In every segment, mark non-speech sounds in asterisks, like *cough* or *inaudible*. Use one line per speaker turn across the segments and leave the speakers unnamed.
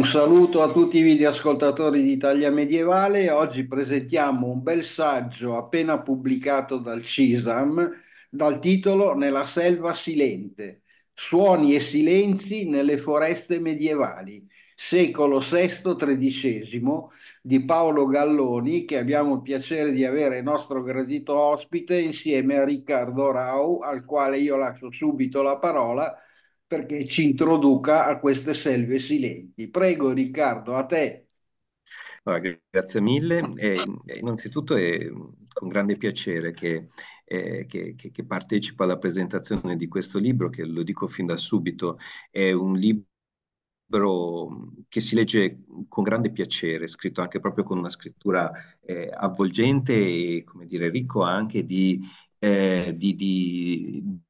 Un saluto a tutti i videoascoltatori di Italia Medievale. Oggi presentiamo un bel saggio appena pubblicato dal CISAM dal titolo Nella selva silente, suoni e silenzi nelle foreste medievali, secolo VI-XIII di Paolo Galloni che abbiamo il piacere di avere nostro gradito ospite insieme a Riccardo Rau al quale io lascio subito la parola perché ci introduca a queste selve silenti. Prego Riccardo, a te.
Allora, ah, grazie mille. Eh, innanzitutto è con grande piacere che, eh, che, che, che, partecipo alla presentazione di questo libro, che lo dico fin da subito, è un libro che si legge con grande piacere, scritto anche proprio con una scrittura eh, avvolgente e, come dire, ricco anche di, eh, di, di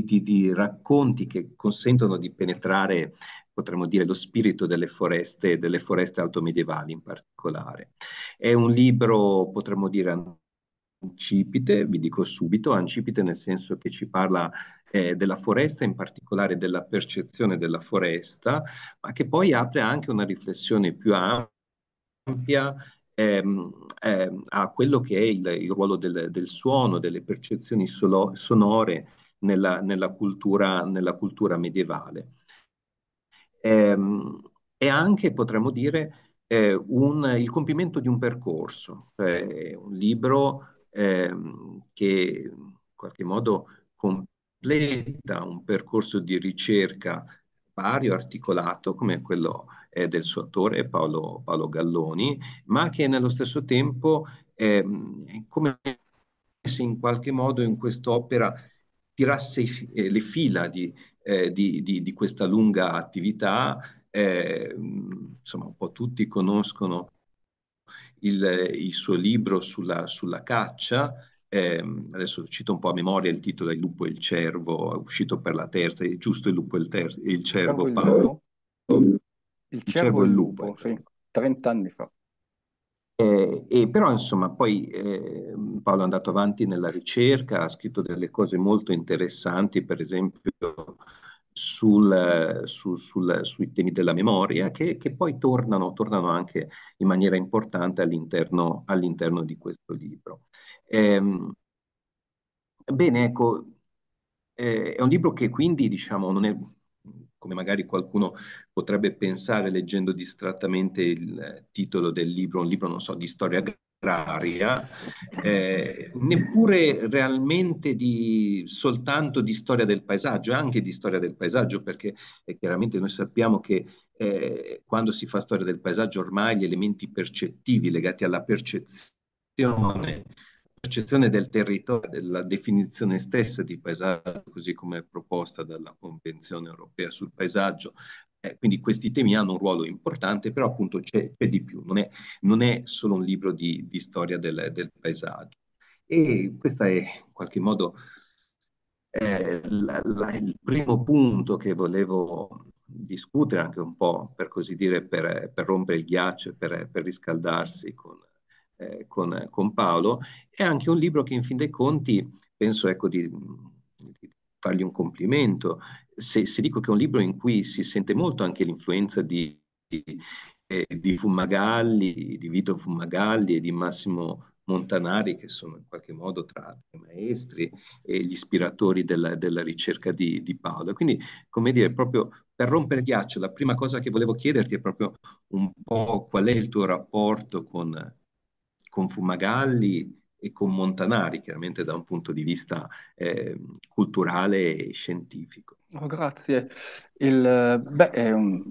di, di, di racconti che consentono di penetrare, potremmo dire, lo spirito delle foreste, delle foreste altomedievali in particolare. È un libro, potremmo dire, ancipite, vi dico subito, ancipite nel senso che ci parla eh, della foresta, in particolare della percezione della foresta, ma che poi apre anche una riflessione più ampia ehm, ehm, a quello che è il, il ruolo del, del, suono, delle percezioni solo, sonore nella, nella, cultura, nella cultura, medievale. Ehm, e, è anche, potremmo dire, eh, un, il compimento di un percorso, cioè eh, un libro eh, che in qualche modo completa un percorso di ricerca pari vario, articolato, come quello eh, del suo autore Paolo, Paolo, Galloni, ma che nello stesso tempo, ehm, come se in qualche modo in quest'opera tirasse eh, le fila di, eh, di, di, di questa lunga attività. Eh, insomma, un po' tutti conoscono il, il suo libro sulla, sulla caccia. Eh, adesso cito un po' a memoria il titolo Il lupo e il cervo, è uscito per la terza, è giusto il lupo e il, ter- il cervo, Il cervo e il lupo, il cervo il lupo sì, 30 ecco. anni fa. Eh, e però insomma poi eh, Paolo è andato avanti nella ricerca, ha scritto delle cose molto interessanti, per esempio sul, su, sul, sui temi della memoria, che, che poi tornano, tornano, anche in maniera importante all'interno, all'interno di questo libro. Eh, bene, ecco, eh, è un libro che quindi diciamo, non è, come magari qualcuno potrebbe pensare leggendo distrattamente il titolo del libro, un libro, non so, di storia agraria, eh, neppure realmente di, soltanto di storia del paesaggio, anche di storia del paesaggio, perché eh, chiaramente noi sappiamo che eh, quando si fa storia del paesaggio ormai gli elementi percettivi legati alla percezione percezione del territorio, della definizione stessa di paesaggio, così come è proposta dalla Convenzione europea sul paesaggio. Eh, quindi questi temi hanno un ruolo importante, però appunto c'è, c'è di più, non è, non è, solo un libro di, di storia del, del, paesaggio. E questo è in qualche modo eh, la, la, il primo punto che volevo discutere anche un po', per così dire, per, per rompere il ghiaccio, per, per riscaldarsi con eh, con, con, Paolo, è anche un libro che in fin dei conti, penso ecco di, di fargli un complimento, se, se, dico che è un libro in cui si sente molto anche l'influenza di, eh, di Fumagalli, di Vito Fumagalli e di Massimo Montanari, che sono in qualche modo tra i maestri e gli ispiratori della, della ricerca di, di, Paolo. Quindi, come dire, proprio per rompere il ghiaccio, la prima cosa che volevo chiederti è proprio un po' qual è il tuo rapporto con, con Fumagalli e con Montanari, chiaramente da un punto di vista eh, culturale e scientifico.
Oh, grazie. Il, beh, un,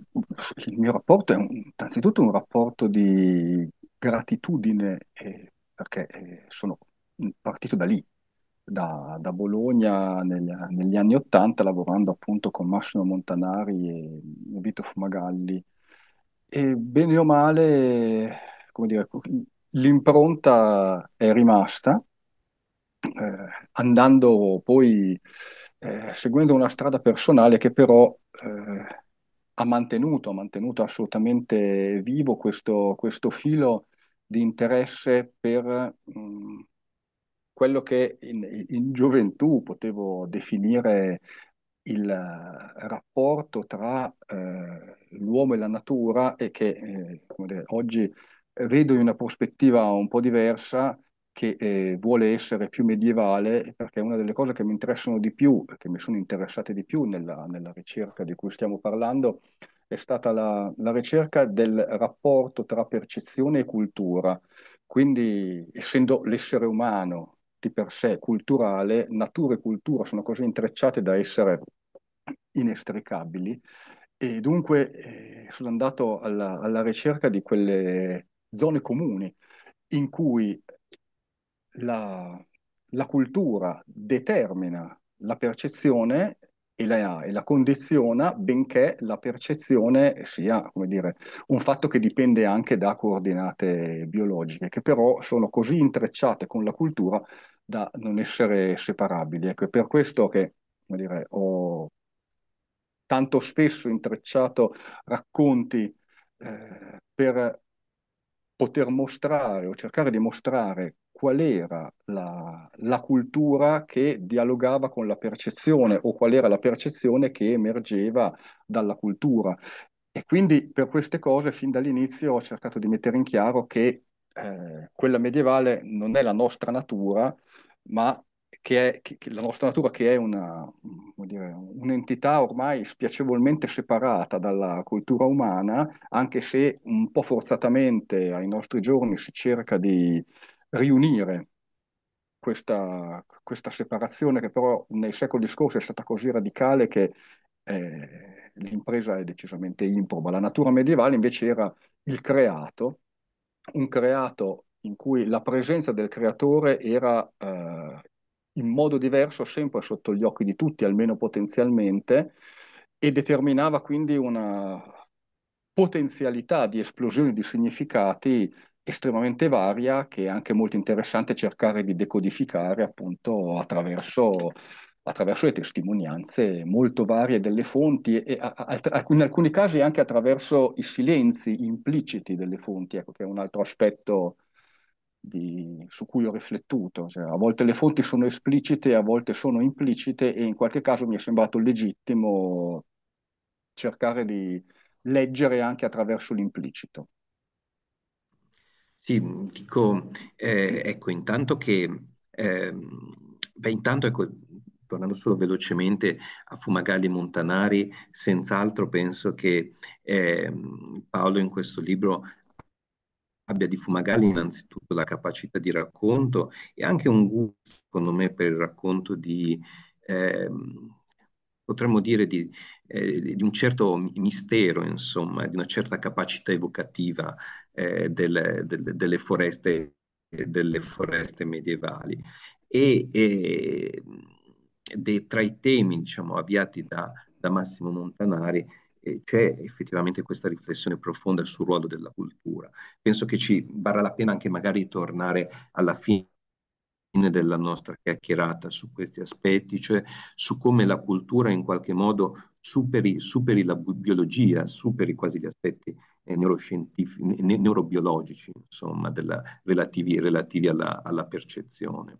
il, mio rapporto è un, innanzitutto un rapporto di gratitudine, eh, perché eh, sono partito da lì, da, da Bologna nel, negli anni Ottanta, lavorando appunto con Massimo Montanari e, Vito Fumagalli. E bene o male, come dire, L'impronta è rimasta, eh, andando poi, eh, seguendo una strada personale che però eh, ha mantenuto, ha mantenuto assolutamente vivo questo, questo filo di interesse per mh, mm, quello che in, in, gioventù potevo definire il rapporto tra eh, l'uomo e la natura e che eh, dire, oggi vedo in una prospettiva un po' diversa che eh, vuole essere più medievale, perché una delle cose che mi interessano di più, che mi sono interessate di più nella, nella ricerca di cui stiamo parlando, è stata la, la, ricerca del rapporto tra percezione e cultura. Quindi, essendo l'essere umano di per sé culturale, natura e cultura sono così intrecciate da essere inestricabili. E dunque eh, sono andato alla, alla ricerca di quelle zone comuni in cui la, la cultura determina la percezione e la, e la, condiziona, benché la percezione sia, come dire, un fatto che dipende anche da coordinate biologiche, che però sono così intrecciate con la cultura da non essere separabili. Ecco, è per questo che, come dire, ho tanto spesso intrecciato racconti eh, per poter mostrare o cercare di mostrare qual era la, la, cultura che dialogava con la percezione o qual era la percezione che emergeva dalla cultura. E quindi per queste cose fin dall'inizio ho cercato di mettere in chiaro che eh, quella medievale non è la nostra natura, ma che è che, che la nostra natura, che è una, dire, un'entità ormai spiacevolmente separata dalla cultura umana, anche se un po' forzatamente ai nostri giorni si cerca di riunire questa, questa separazione che però nei secoli scorsi è stata così radicale che eh, l'impresa è decisamente improba. La natura medievale invece era il creato, un creato in cui la presenza del creatore era eh, in modo diverso sempre sotto gli occhi di tutti, almeno potenzialmente, e determinava quindi una potenzialità di esplosione di significati estremamente varia che è anche molto interessante cercare di decodificare appunto attraverso, attraverso le testimonianze molto varie delle fonti e a, a, in alcuni casi anche attraverso i silenzi impliciti delle fonti, ecco, che è un altro aspetto di, su cui ho riflettuto. Cioè, a volte le fonti sono esplicite, a volte sono implicite e in qualche caso mi è sembrato legittimo cercare di leggere anche attraverso l'implicito.
Sì, dico, eh, ecco, intanto che, eh, beh, intanto, ecco, tornando solo velocemente a Fumagalli Montanari, senz'altro penso che eh, Paolo in questo libro abbia di Fumagalli innanzitutto la capacità di racconto e anche un gusto, secondo me, per il racconto di, eh, potremmo dire, di, eh, di, un certo mistero, insomma, di una certa capacità evocativa eh, del, del, delle, foreste, delle, foreste, medievali. E, e de, tra i temi, diciamo, avviati da, da Massimo Montanari c'è effettivamente questa riflessione profonda sul ruolo della cultura. Penso che ci varrà la pena anche magari tornare alla fine della nostra chiacchierata su questi aspetti, cioè su come la cultura in qualche modo superi, superi la biologia, superi quasi gli aspetti eh, neuroscientifici, neurobiologici, insomma, della, relativi, relativi alla, alla percezione.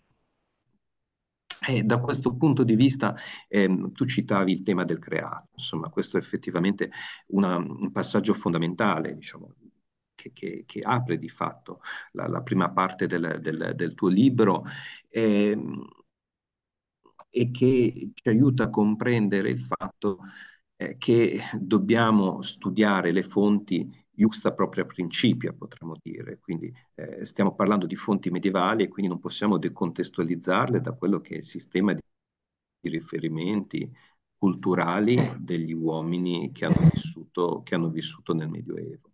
E eh, da questo punto di vista ehm, tu citavi il tema del creato, insomma questo è effettivamente una, un passaggio fondamentale diciamo, che, che, che, apre di fatto la, la prima parte del, del, del tuo libro ehm, e che ci aiuta a comprendere il fatto eh, che dobbiamo studiare le fonti juxta propria principia, potremmo dire. Quindi eh, stiamo parlando di fonti medievali e quindi non possiamo decontestualizzarle da quello che è il sistema di, di riferimenti culturali eh. degli uomini che hanno, vissuto, che hanno vissuto, nel Medioevo.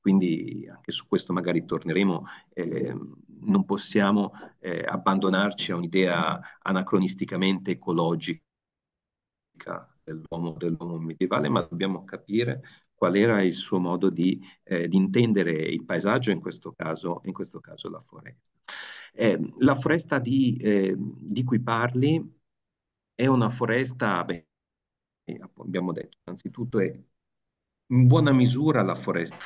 Quindi anche su questo magari torneremo, eh, non possiamo eh, abbandonarci a un'idea anacronisticamente ecologica dell'uomo, dell'uomo medievale, ma dobbiamo capire qual era il suo modo di, eh, di intendere il paesaggio, in questo caso, in questo caso la foresta. Eh, la foresta di, eh, di, cui parli è una foresta, beh, eh, abbiamo detto, innanzitutto è in buona misura la foresta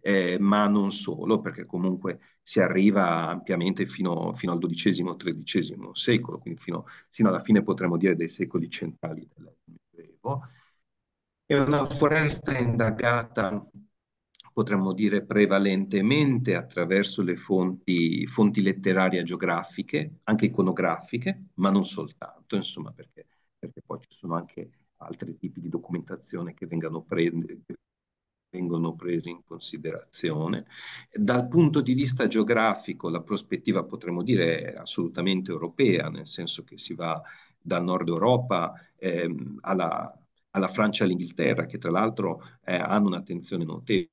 eh, ma non solo, perché comunque si arriva ampiamente fino, fino al XII-XIII secolo, quindi fino, fino, alla fine potremmo dire dei secoli centrali del Medioevo. È una foresta indagata, potremmo dire prevalentemente attraverso le fonti, fonti letterarie geografiche, anche iconografiche, ma non soltanto, insomma, perché, perché poi ci sono anche altri tipi di documentazione che vengano, prende, vengono presi in considerazione. Dal punto di vista geografico la prospettiva potremmo dire è assolutamente europea, nel senso che si va dal Nord Europa ehm, alla, alla Francia e all'Inghilterra, che tra l'altro eh, hanno un'attenzione notevole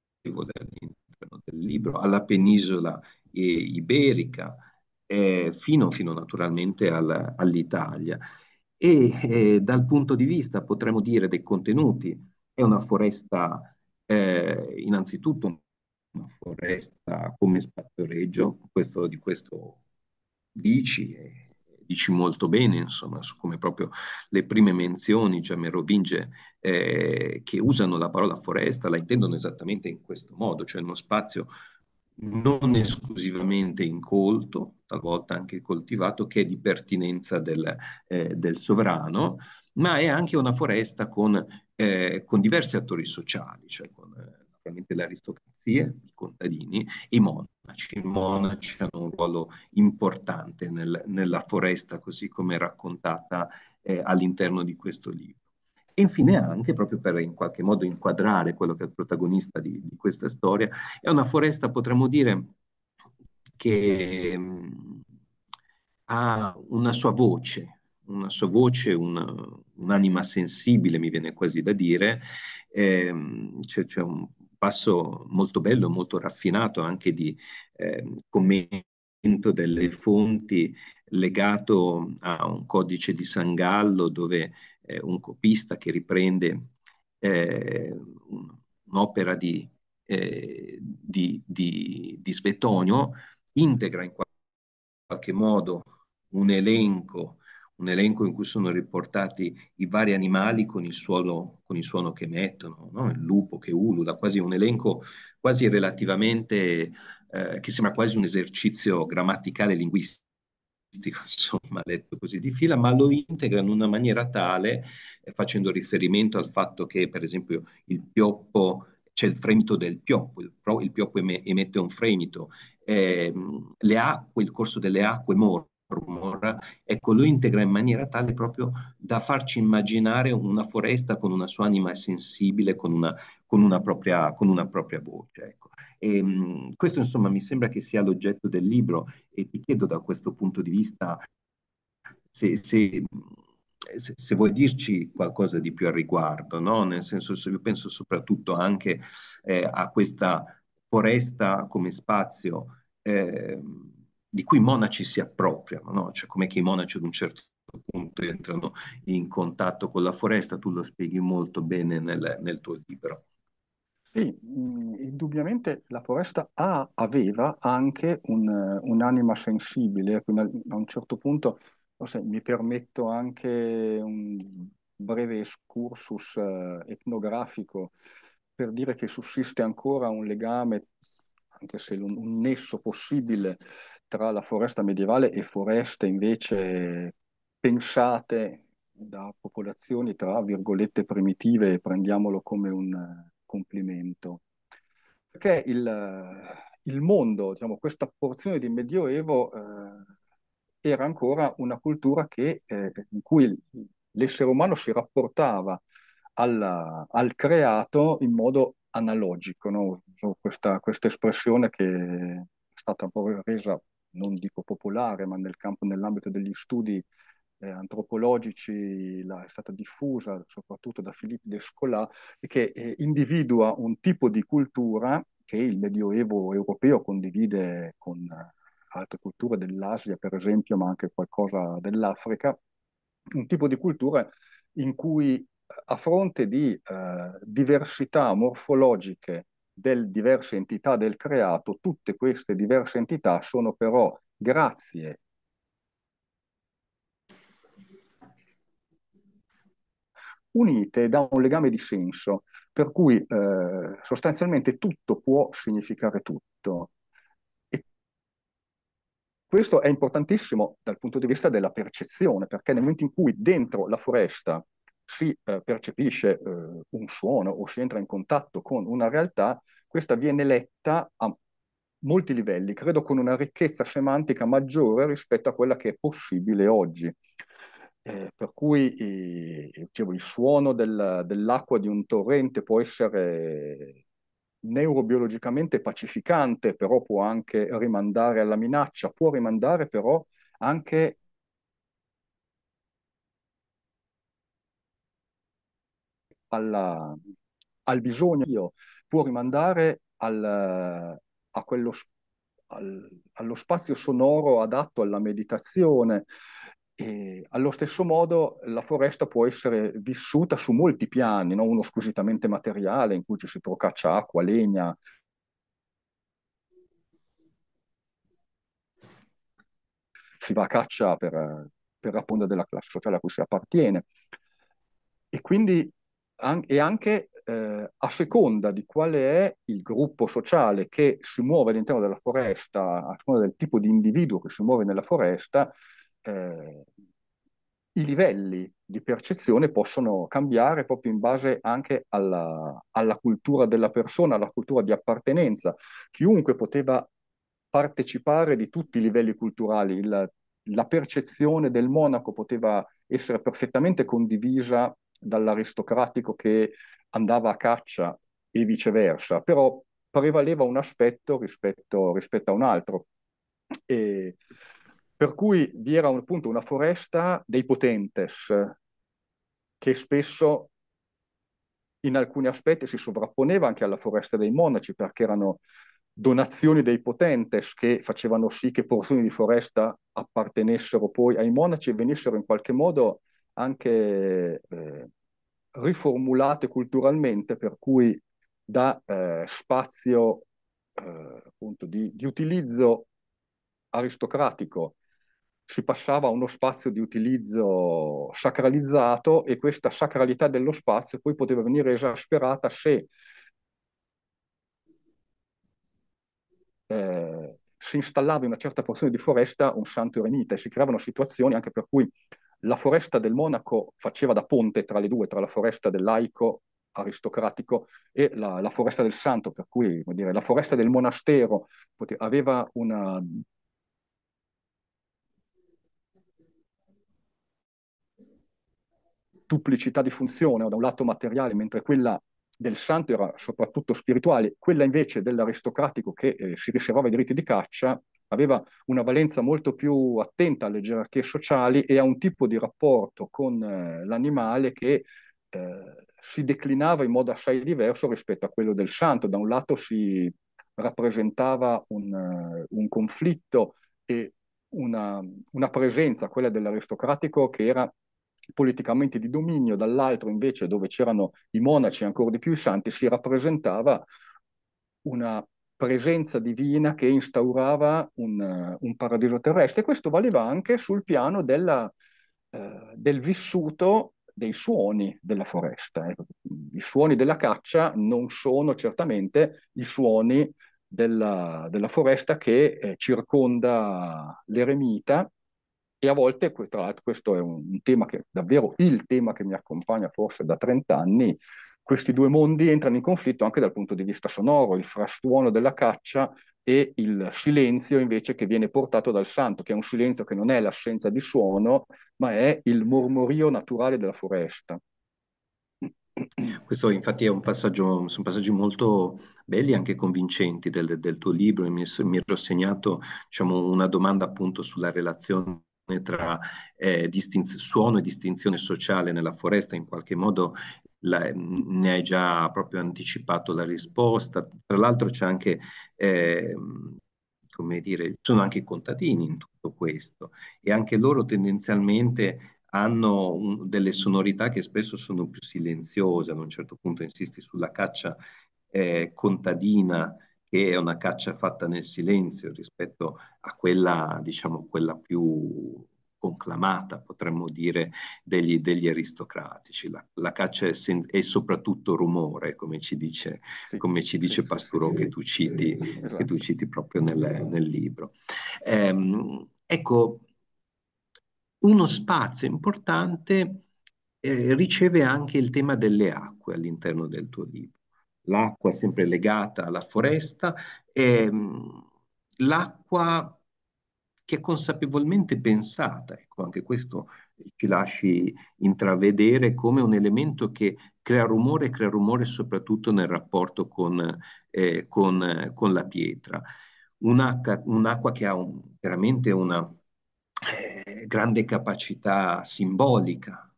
all'interno del libro, alla penisola eh, iberica, eh, fino, fino, naturalmente al, all'Italia. E eh, dal punto di vista, potremmo dire, dei contenuti, è una foresta eh, innanzitutto una foresta come spazioreggio, questo, di questo dici eh, dici molto bene, insomma, su come proprio le prime menzioni già cioè merovinge eh, che usano la parola foresta la intendono esattamente in questo modo, cioè uno spazio non esclusivamente incolto, talvolta anche coltivato, che è di pertinenza del, eh, del sovrano, ma è anche una foresta con, eh, con diversi attori sociali, cioè con eh, naturalmente l'aristocrazia, i contadini e i monaci. I monaci hanno un ruolo importante nel, nella foresta, così come raccontata eh, all'interno di questo libro. E infine anche, proprio per in qualche modo inquadrare quello che è il protagonista di, di questa storia, è una foresta, potremmo dire, che mh, mm, ha una sua voce, una sua voce, un, un'anima sensibile, mi viene quasi da dire, eh, c'è, c'è un passo molto bello, molto raffinato anche di eh, commento delle fonti legato a un codice di Sangallo dove eh, un copista che riprende eh, un'opera di, eh, di, di, di Svetonio integra in qualche modo un elenco un elenco in cui sono riportati i vari animali con il, suolo, con il suono che emettono, no? il lupo che ulula, quasi un elenco quasi relativamente, eh, che sembra quasi un esercizio grammaticale linguistico *laughs* insomma, detto così di fila, ma lo integra in una maniera tale, eh, facendo riferimento al fatto che, per esempio, il pioppo, c'è il fremito del pioppo, il, il pioppo emette un fremito, eh, le acque, il corso delle acque morte, rumor, ecco, lo integra in maniera tale proprio da farci immaginare una foresta con una sua anima sensibile, con una, con una, propria, con una propria, voce. Ecco. E, ehm, questo insomma mi sembra che sia l'oggetto del libro e ti chiedo da questo punto di vista se, se se, se, vuoi dirci qualcosa di più al riguardo, no? nel senso io penso soprattutto anche eh, a questa foresta come spazio eh, di cui i monaci si appropriano, no? cioè come che i monaci ad un certo punto entrano in contatto con la foresta, tu lo spieghi molto bene nel, nel tuo libro.
Sì, mm, indubbiamente la foresta ha, aveva anche un, eh, un'anima sensibile, quindi a un certo punto, forse mi permetto anche un breve excursus eh, etnografico per dire che sussiste ancora un legame anche se un, un nesso possibile tra la foresta medievale e foreste invece pensate da popolazioni tra virgolette primitive, prendiamolo come un eh, complimento. Perché il, il mondo, diciamo, questa porzione di Medioevo eh, era ancora una cultura che, eh, in cui l'essere umano si rapportava alla, al creato in modo analogico, no? questa, questa, espressione che è stata un po' resa, non dico popolare, ma nel campo, nell'ambito degli studi eh, antropologici la, è stata diffusa soprattutto da Philippe Descola, che eh, individua un tipo di cultura che il Medioevo europeo condivide con altre culture dell'Asia, per esempio, ma anche qualcosa dell'Africa, un tipo di cultura in cui a fronte di eh, diversità morfologiche delle diverse entità del creato, tutte queste diverse entità sono però grazie unite da un legame di senso, per cui eh, sostanzialmente tutto può significare tutto. E questo è importantissimo dal punto di vista della percezione, perché nel momento in cui dentro la foresta si eh, percepisce eh, un suono o si entra in contatto con una realtà, questa viene letta a molti livelli, credo con una ricchezza semantica maggiore rispetto a quella che è possibile oggi. Eh, per cui eh, dicevo, il suono del, dell'acqua di un torrente può essere neurobiologicamente pacificante, però può anche rimandare alla minaccia, può rimandare però anche alla, al bisogno io può rimandare al, a quello, al, allo spazio sonoro adatto alla meditazione. E allo stesso modo la foresta può essere vissuta su molti piani, no? uno squisitamente materiale in cui ci si procaccia acqua, legna, si va a caccia per, per la della classe sociale a cui si appartiene. E quindi an- e anche eh, a seconda di quale è il gruppo sociale che si muove all'interno della foresta, a seconda del tipo di individuo che si muove nella foresta, eh, i livelli di percezione possono cambiare proprio in base anche alla, alla, cultura della persona, alla cultura di appartenenza. Chiunque poteva partecipare di tutti i livelli culturali, il, la percezione del monaco poteva essere perfettamente condivisa dall'aristocratico che andava a caccia e viceversa, però prevaleva un aspetto rispetto, rispetto a un altro. E per cui vi era un, appunto una foresta dei potentes che spesso in alcuni aspetti si sovrapponeva anche alla foresta dei monaci perché erano donazioni dei potentes che facevano sì che porzioni di foresta appartenessero poi ai monaci e venissero in qualche modo anche eh, riformulate culturalmente, per cui da eh, spazio eh, appunto di, di utilizzo aristocratico si passava a uno spazio di utilizzo sacralizzato e questa sacralità dello spazio poi poteva venire esasperata se eh, si installava in una certa porzione di foresta un santo eremita e si creavano situazioni anche per cui la foresta del monaco faceva da ponte tra le due, tra la foresta del laico aristocratico e la, la foresta del santo, per cui dire, la foresta del monastero pote- aveva una duplicità di funzione, o da un lato materiale, mentre quella del santo era soprattutto spirituale, quella invece dell'aristocratico che eh, si riservava i diritti di caccia aveva una valenza molto più attenta alle gerarchie sociali e a un tipo di rapporto con eh, l'animale che eh, si declinava in modo assai diverso rispetto a quello del santo. Da un lato si rappresentava un, eh, un conflitto e una, una presenza, quella dell'aristocratico, che era politicamente di dominio, dall'altro invece dove c'erano i monaci e ancora di più i santi si rappresentava una presenza divina che instaurava un, un paradiso terrestre. E questo valeva anche sul piano della, eh, del vissuto dei suoni della foresta. Ecco, I suoni della caccia non sono certamente i suoni della, della foresta che eh, circonda l'eremita e a volte, tra l'altro questo è un, un tema che davvero il tema che mi accompagna forse da 30 anni, questi due mondi entrano in conflitto anche dal punto di vista sonoro, il frastuono della caccia e il silenzio invece che viene portato dal santo, che è un silenzio che non è l'assenza di suono, ma è il mormorio naturale della foresta.
Questo infatti è un passaggio, sono passaggi molto belli e anche convincenti del, del tuo libro, mi, mi ero segnato diciamo, una domanda appunto sulla relazione tra eh, distinz- suono e distinzione sociale nella foresta, in qualche modo la, ne hai già proprio anticipato la risposta. Tra l'altro c'è anche, eh, come dire, sono anche i contadini in tutto questo e anche loro tendenzialmente hanno un, delle sonorità che spesso sono più silenziose, ad un certo punto insisti sulla caccia eh, contadina che è una caccia fatta nel silenzio rispetto a quella, diciamo, quella più conclamata, potremmo dire, degli, degli aristocratici. La, la caccia è, sen- è, soprattutto rumore, come ci dice, sì, come ci dice sì, Pasturò, sì, che, tu citi, esatto. che tu esatto. citi proprio nel, nel libro. Ehm, ecco, uno spazio importante eh, riceve anche il tema delle acque all'interno del tuo libro. L'acqua sempre legata alla foresta, ehm, l'acqua che è consapevolmente pensata. Ecco, anche questo ci lasci intravedere come un elemento che crea rumore e crea rumore soprattutto nel rapporto con, eh, con, eh, con la pietra. Un'acqua, un'acqua che ha un, veramente una eh, grande capacità simbolica,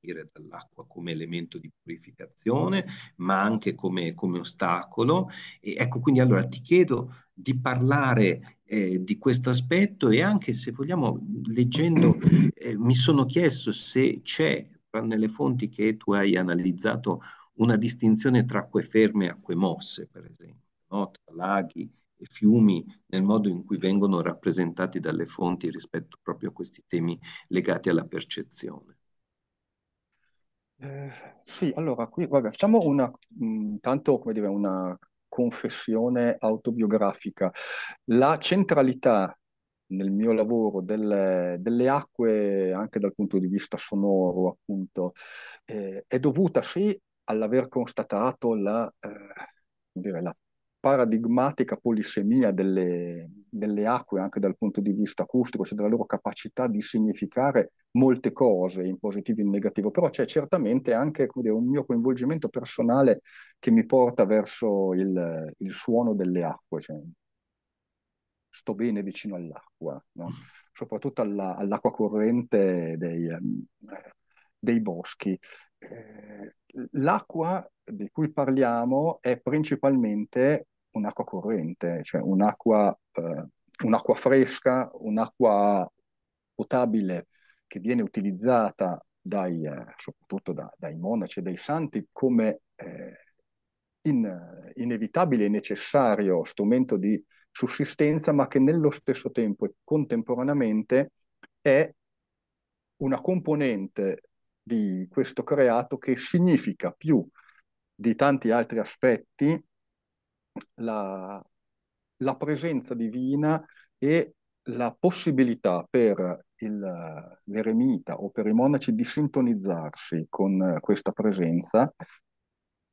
dire, dall'acqua come elemento di purificazione, ma anche come, come ostacolo. E ecco, quindi allora ti chiedo di parlare eh, di questo aspetto e anche se vogliamo, leggendo, eh, mi sono chiesto se c'è nelle fonti che tu hai analizzato una distinzione tra acque ferme e acque mosse, per esempio, no? tra laghi e fiumi nel modo in cui vengono rappresentati dalle fonti rispetto proprio a questi temi legati alla percezione.
Eh, sì, allora qui, vabbè, facciamo una, mh, mm, tanto come dire, una confessione autobiografica. La centralità nel mio lavoro delle, delle acque, anche dal punto di vista sonoro, appunto, eh, è dovuta sì all'aver constatato la, eh, dire, la paradigmatica polisemia delle, delle, acque anche dal punto di vista acustico, cioè della loro capacità di significare molte cose in positivo e in negativo, però c'è certamente anche dire, un mio coinvolgimento personale che mi porta verso il, il suono delle acque, cioè, sto bene vicino all'acqua, no? Mm. soprattutto alla, all'acqua corrente dei, ehm, dei boschi. Eh, l'acqua di cui parliamo è principalmente un'acqua corrente, cioè un'acqua, eh, un'acqua fresca, un'acqua potabile che viene utilizzata dai, eh, soprattutto da, dai monaci e dai santi come eh, in, inevitabile e necessario strumento di sussistenza, ma che nello stesso tempo e contemporaneamente è una componente di questo creato che significa più di tanti altri aspetti la, la presenza divina e la possibilità per il, l'eremita o per i monaci di sintonizzarsi con questa presenza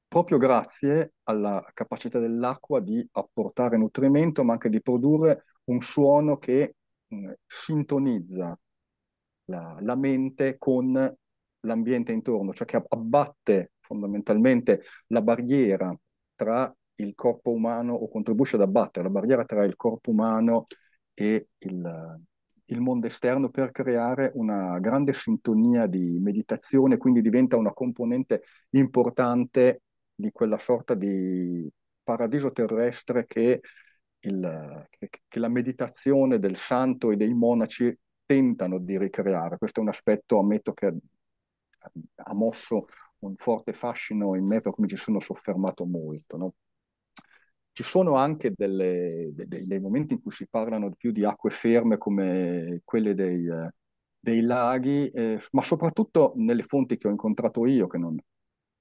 proprio grazie alla capacità dell'acqua di apportare nutrimento ma anche di produrre un suono che mh, mm, sintonizza la, la mente con l'ambiente intorno, cioè che abbatte fondamentalmente la barriera tra il corpo umano o contribuisce ad abbattere la barriera tra il corpo umano e il, il mondo esterno per creare una grande sintonia di meditazione, quindi diventa una componente importante di quella sorta di paradiso terrestre che, il, che la meditazione del santo e dei monaci tentano di ricreare. Questo è un aspetto, ammetto, che ha mosso un forte fascino in me per cui mi ci sono soffermato molto. No? Ci sono anche delle, dei, dei, momenti in cui si parlano più di acque ferme come quelle dei, eh, dei laghi, eh, ma soprattutto nelle fonti che ho incontrato io, che non,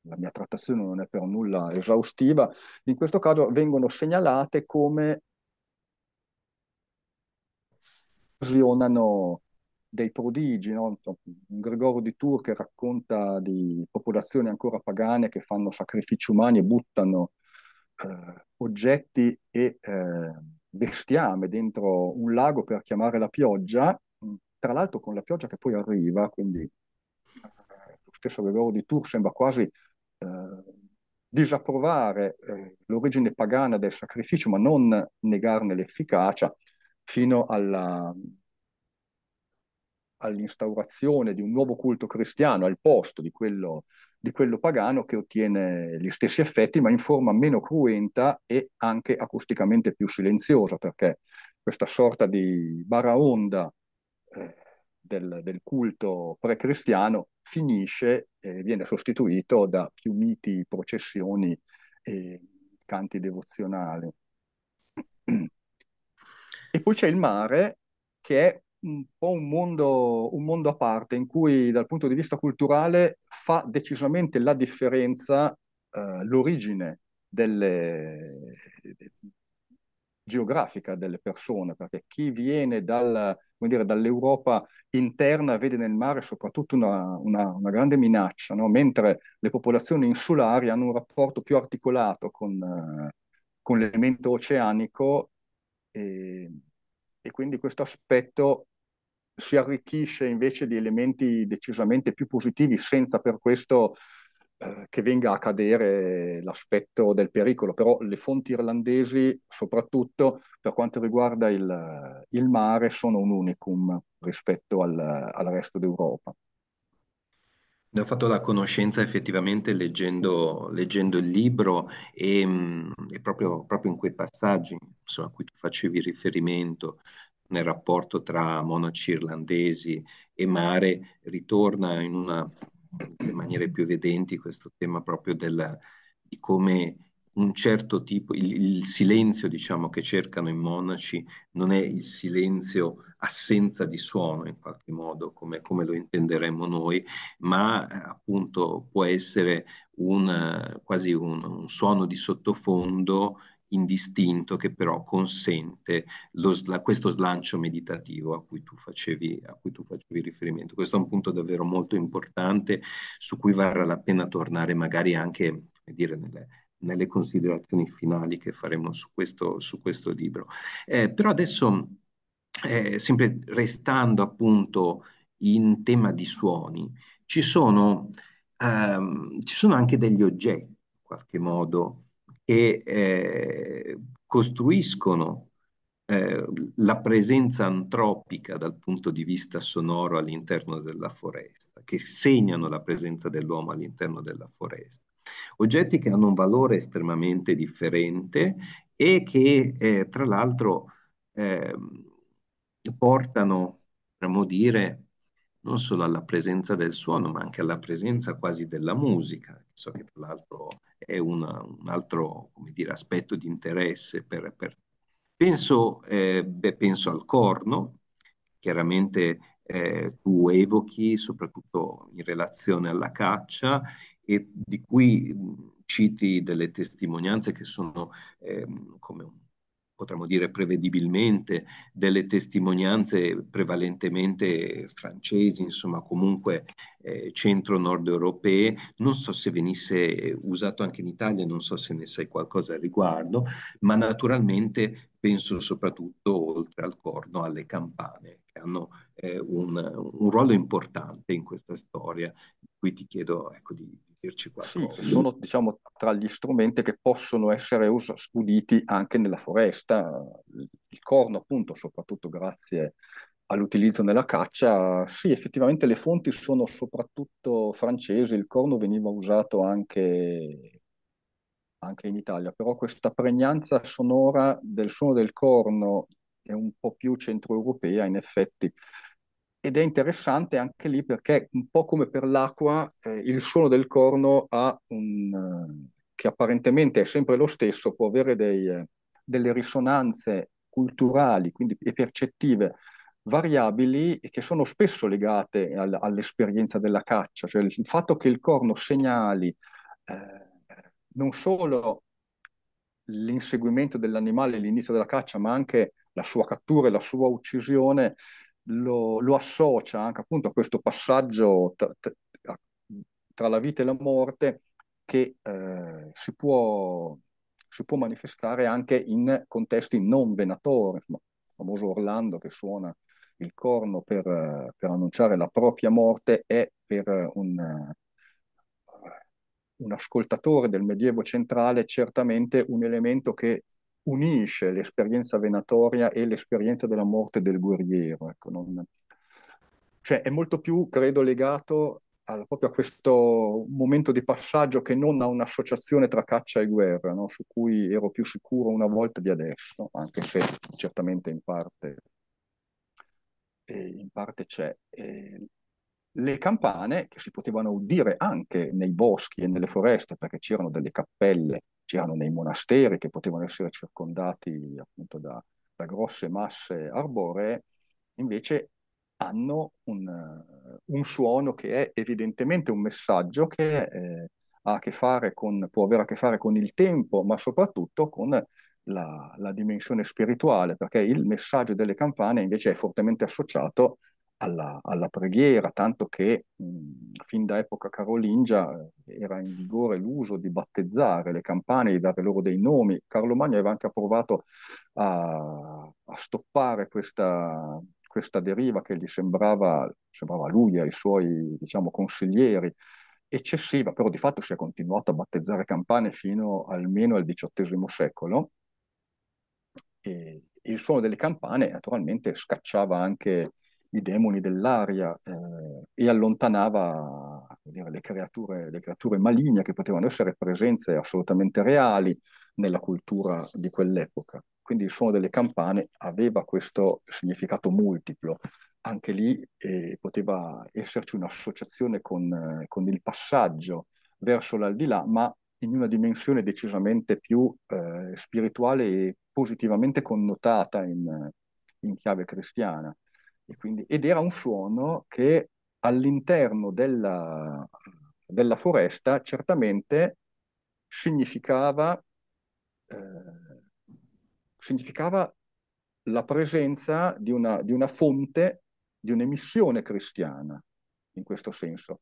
la mia trattazione non è per nulla esaustiva, in questo caso vengono segnalate come ocasionano dei prodigi, no? Gregorio di Tours che racconta di popolazioni ancora pagane che fanno sacrifici umani e buttano eh, oggetti e eh, bestiame dentro un lago per chiamare la pioggia, mm, tra l'altro con la pioggia che poi arriva, quindi eh, lo stesso Gregorio di Tours sembra quasi eh, disapprovare eh, l'origine pagana del sacrificio, ma non negarne l'efficacia, fino alla, all'instaurazione di un nuovo culto cristiano al posto di quello di quello pagano che ottiene gli stessi effetti ma in forma meno cruenta e anche acusticamente più silenziosa perché questa sorta di baraonda eh, del, del, culto pre-cristiano finisce e viene sostituito da più miti processioni e canti devozionali. *clears throat* E poi c'è il mare che è un po' un mondo, un mondo a parte in cui dal punto di vista culturale fa decisamente la differenza eh, l'origine delle, geografica delle persone, perché chi viene dal, dire, dall'Europa interna vede nel mare soprattutto una, una, una grande minaccia, no? mentre le popolazioni insulari hanno un rapporto più articolato con, eh, con l'elemento oceanico e, e, quindi questo aspetto si arricchisce invece di elementi decisamente più positivi senza per questo eh, che venga a cadere l'aspetto del pericolo, però le fonti irlandesi, soprattutto per quanto riguarda il, il mare, sono un unicum rispetto al, al resto
d'Europa. Ne ho fatto la conoscenza effettivamente leggendo, leggendo il libro e, mm, e proprio, proprio, in quei passaggi insomma, a cui tu facevi riferimento nel rapporto tra monaci irlandesi e mare, ritorna in una in maniere più evidenti questo tema proprio del, di come un certo tipo, il, il, silenzio diciamo che cercano i monaci non è il silenzio assenza di suono in qualche modo come, come lo intenderemmo noi, ma appunto può essere un, quasi un, un suono di sottofondo indistinto che però consente lo, la, questo slancio meditativo a cui, facevi, a cui, tu facevi, riferimento. Questo è un punto davvero molto importante su cui varrà la pena tornare magari anche dire, nelle, nelle, considerazioni finali che faremo su questo, su questo libro. Eh, però adesso, eh, sempre restando appunto in tema di suoni, ci sono, ehm, ci sono anche degli oggetti, in qualche modo, e eh, costruiscono eh, la presenza antropica dal punto di vista sonoro all'interno della foresta, che segnano la presenza dell'uomo all'interno della foresta. Oggetti che hanno un valore estremamente differente e che eh, tra l'altro ehm, portano, potremmo dire, non solo alla presenza del suono, ma anche alla presenza quasi della musica. So che tra l'altro è una, un altro dire, aspetto di interesse. Per, per... Penso, eh, beh, penso, al corno, chiaramente eh, tu evochi soprattutto in relazione alla caccia e di cui mm, citi delle testimonianze che sono eh, come un potremmo dire prevedibilmente, delle testimonianze prevalentemente francesi, insomma comunque eh, centro-nord europee. Non so se venisse usato anche in Italia, non so se ne sai qualcosa al riguardo, ma naturalmente penso soprattutto oltre al corno alle campane che hanno eh, un, un, ruolo importante in questa storia. Qui ti chiedo ecco, di dirci qualcosa. Sì, sono diciamo,
tra gli strumenti che possono essere us- studiti anche nella foresta. Il corno, appunto, soprattutto grazie all'utilizzo nella caccia, sì, effettivamente le fonti sono soprattutto francesi, il corno veniva usato anche, anche in Italia, però questa pregnanza sonora del suono del corno è un po' più centroeuropea in effetti ed è interessante anche lì perché un po' come per l'acqua eh, il suono del corno ha un, eh, che apparentemente è sempre lo stesso, può avere dei, eh, delle risonanze culturali quindi, e percettive variabili che sono spesso legate al, all'esperienza della caccia, cioè il fatto che il corno segnali eh, non solo l'inseguimento dell'animale all'inizio della caccia, ma anche la sua cattura e la sua uccisione lo, lo associa anche appunto a questo passaggio tra, tra la vita e la morte che eh, si, può, si, può, manifestare anche in contesti non venatori, insomma, il famoso Orlando che suona il corno per, per annunciare la propria morte è per un, un ascoltatore del Medioevo centrale certamente un elemento che unisce l'esperienza venatoria e l'esperienza della morte del guerriero. Ecco, non... cioè, è molto più, credo, legato al, proprio a questo momento di passaggio che non a un'associazione tra caccia e guerra, no? su cui ero più sicuro una volta di adesso, anche se certamente in parte, eh, in parte c'è. Eh le campane che si potevano udire anche nei boschi e nelle foreste, perché c'erano delle cappelle c'erano nei monasteri che potevano essere circondati appunto da, da grosse masse arboree, invece hanno un, eh, un, suono che è evidentemente un messaggio che eh, ha a che fare con, può avere a che fare con il tempo, ma soprattutto con la, la dimensione spirituale, perché il messaggio delle campane invece è fortemente associato alla, alla preghiera, tanto che mh, fin da epoca carolingia eh, era in vigore l'uso di battezzare le campane, di dare loro dei nomi. Carlo Magno aveva anche provato a, a stoppare questa, questa deriva che gli sembrava, sembrava a lui e ai suoi diciamo, consiglieri eccessiva, però di fatto si è continuato a battezzare campane fino almeno al XVIII secolo. E il suono delle campane naturalmente scacciava anche i demoni dell'aria eh, e allontanava dire, le, creature, le, creature, maligne che potevano essere presenze assolutamente reali nella cultura di quell'epoca. Quindi il suono delle campane aveva questo significato multiplo. Anche lì eh, poteva esserci un'associazione con, eh, con il passaggio verso l'aldilà, ma in una dimensione decisamente più eh, spirituale e positivamente connotata in, in chiave cristiana quindi, ed era un suono che all'interno della, della foresta certamente significava, eh, significava la presenza di una, di una fonte, di un'emissione cristiana, in questo senso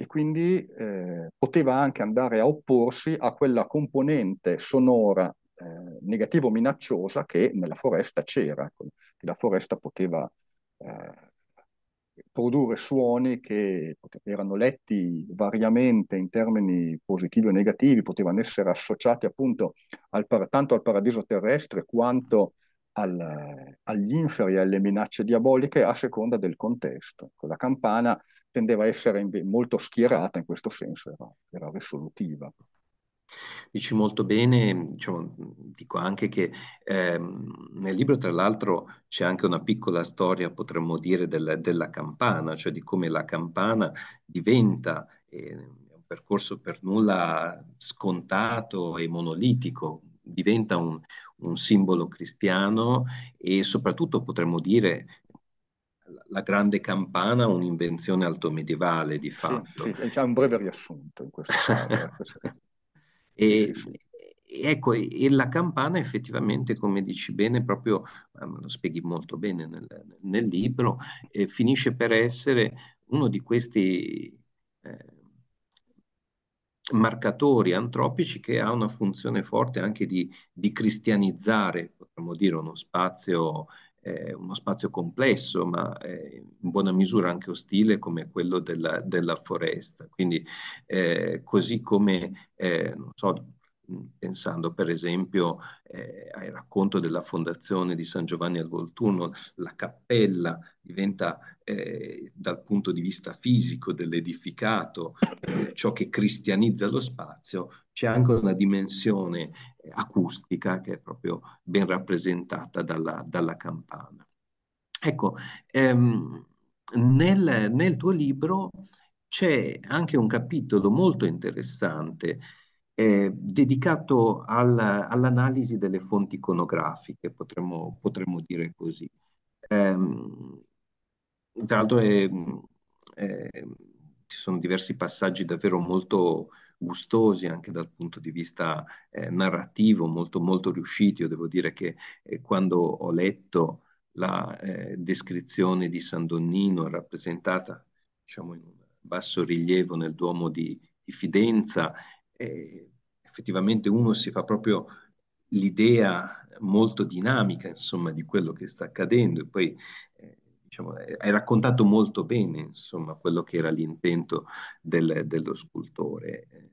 e quindi eh, poteva anche andare a opporsi a quella componente sonora eh, negativo-minacciosa che nella foresta c'era, ecco, che la foresta poteva eh, produrre suoni che erano letti variamente in termini positivi o negativi, potevano essere associati appunto al, tanto al paradiso terrestre quanto al, agli inferi e alle minacce diaboliche a seconda del contesto. La campana tendeva a essere molto schierata in questo senso, era, era risolutiva.
Dici molto bene, diciamo, dico anche che ehm, nel libro tra l'altro c'è anche una piccola storia, potremmo dire, del, della campana, cioè di come la campana diventa eh, un percorso per nulla scontato e monolitico, diventa un, un simbolo cristiano e soprattutto potremmo dire la grande campana, un'invenzione altomedievale di fatto. Sì, sì,
c'è un breve riassunto in
questo caso. Eh, e, sì, sì. Ecco, e la campana effettivamente, come dici bene, proprio, ehm, lo spieghi molto bene nel, nel libro, eh, finisce per essere uno di questi ehm, marcatori antropici che ha una funzione forte anche di, di cristianizzare, potremmo dire, uno spazio eh, uno spazio complesso, ma eh, in buona misura anche ostile come quello della, della foresta. Quindi eh, così come, eh, non so, pensando per esempio eh, al racconto della fondazione di San Giovanni al Volturno, la cappella diventa eh, dal punto di vista fisico dell'edificato eh, ciò che cristianizza lo spazio, c'è anche una dimensione acustica che è proprio ben rappresentata dalla, dalla campana. Ecco, ehm, nel, nel tuo libro c'è anche un capitolo molto interessante eh, dedicato al, all'analisi delle fonti iconografiche, potremmo, potremmo dire così. Ehm, tra l'altro è, è, ci sono diversi passaggi davvero molto gustosi anche dal punto di vista eh, narrativo, molto, molto riusciti. Io devo dire che eh, quando ho letto la eh, descrizione di San Donnino rappresentata diciamo, in un basso rilievo nel Duomo di, di Fidenza eh, effettivamente uno si fa proprio l'idea molto dinamica insomma, di quello che sta accadendo e poi eh, diciamo, eh, hai raccontato molto bene insomma, quello che era l'intento del, dello scultore.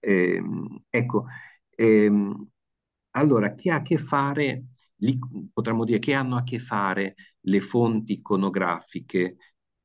Eh, ecco, ehm, allora che ha a che fare, lì potremmo dire che hanno a che fare le fonti iconografiche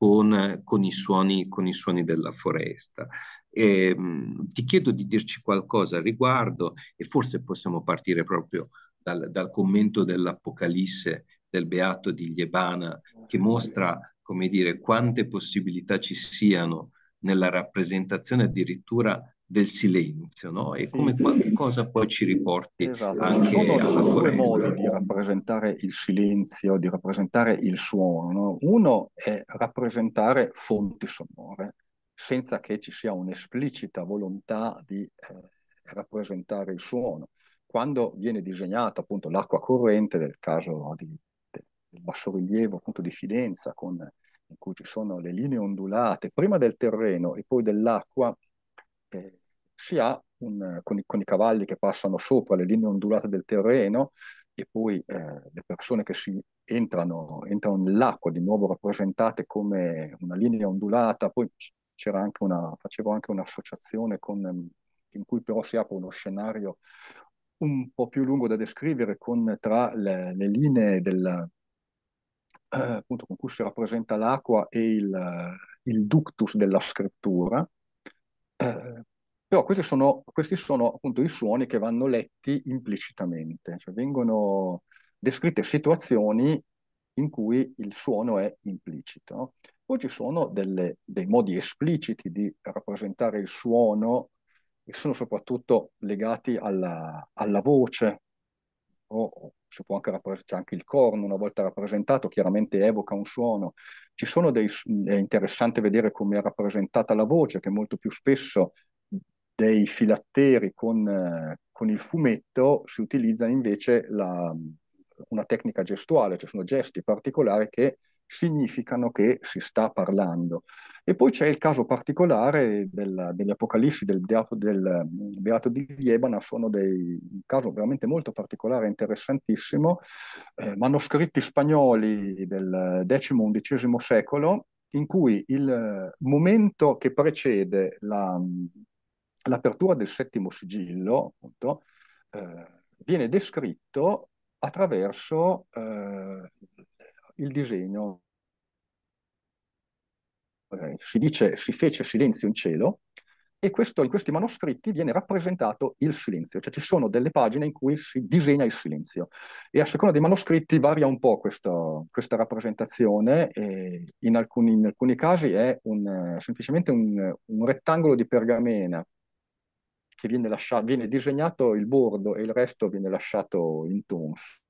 con, con, i, suoni, con i, suoni, della foresta. E, ehm, ti chiedo di dirci qualcosa al riguardo e forse possiamo partire proprio dal, dal commento dell'Apocalisse del Beato di Liebana che mostra, come dire, quante possibilità ci siano nella rappresentazione addirittura del silenzio, no? E sì. come qualche cosa poi ci riporti esatto. anche ci sono, alla sono due modi
di rappresentare il silenzio, di rappresentare il suono. No? Uno è rappresentare fonti sonore, senza che ci sia un'esplicita volontà di eh, rappresentare il suono. Quando viene disegnata appunto l'acqua corrente, nel caso di, del bassorilievo appunto di Fidenza, con, in cui ci sono le linee ondulate prima del terreno e poi dell'acqua, eh, si ha un, con, i, con, i, cavalli che passano sopra le linee ondulate del terreno e poi eh, le persone che si entrano, entrano nell'acqua di nuovo rappresentate come una linea ondulata, poi c'era anche una, facevo anche un'associazione con, in cui però si apre uno scenario un po' più lungo da descrivere con, tra le, le linee del, eh, appunto con cui si rappresenta l'acqua e il, il ductus della scrittura, eh, però questi sono, questi sono appunto i suoni che vanno letti implicitamente, cioè vengono descritte situazioni in cui il suono è implicito. Poi ci sono delle, dei modi espliciti di rappresentare il suono che sono soprattutto legati alla, alla voce, o, o si può anche rappresentare anche il corno, una volta rappresentato chiaramente evoca un suono. Ci sono dei, è interessante vedere come è rappresentata la voce, che molto più spesso dei filatteri con, eh, con il fumetto si utilizza invece la, una tecnica gestuale, cioè sono gesti particolari che significano che si sta parlando. E poi c'è il caso particolare del, degli Apocalissi del, del mm, Beato di Liebana, sono dei, un caso veramente molto particolare, interessantissimo, eh, manoscritti spagnoli del X-XI secolo, in cui
il
momento che precede la, l'apertura del settimo sigillo appunto, eh, viene descritto attraverso eh, il disegno. Si dice si fece silenzio in cielo e questo, in questi manoscritti viene rappresentato il silenzio, cioè ci sono delle pagine in cui si disegna il silenzio e a seconda dei manoscritti varia un po' questo, questa rappresentazione, in alcuni, in, alcuni, casi è un, semplicemente un, un rettangolo di pergamena che viene, lascia- viene disegnato il bordo e il resto viene lasciato in intonso.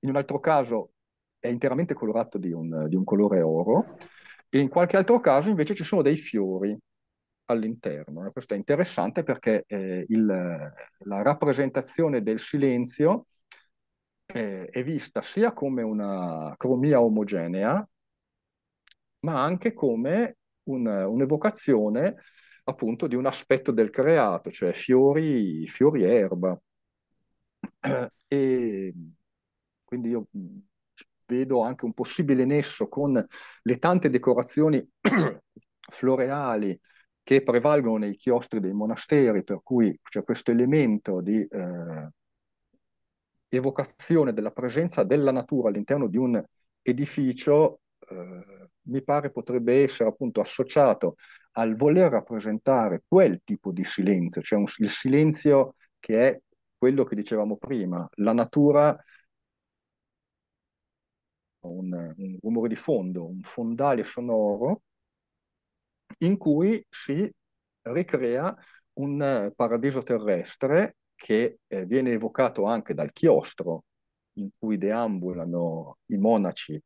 In un altro caso è interamente colorato di un, di un colore oro e in qualche altro caso invece ci sono dei fiori all'interno. Questo è interessante perché eh, il, la rappresentazione del silenzio eh, è vista sia come una cromia omogenea, ma anche come un, un'evocazione appunto di un aspetto del creato, cioè fiori, fiori erba. *clears throat* E quindi io mm, vedo anche un possibile nesso con le tante decorazioni *clears throat* floreali che prevalgono nei chiostri dei monasteri, per cui c'è questo elemento di eh, evocazione della presenza della natura all'interno di un edificio, eh, mi pare potrebbe essere appunto associato al voler rappresentare quel tipo di silenzio, cioè un, il silenzio che è quello che dicevamo prima, la natura, un, un rumore di fondo, un fondale sonoro in cui si ricrea un paradiso terrestre che eh, viene evocato anche dal chiostro in cui deambulano i monaci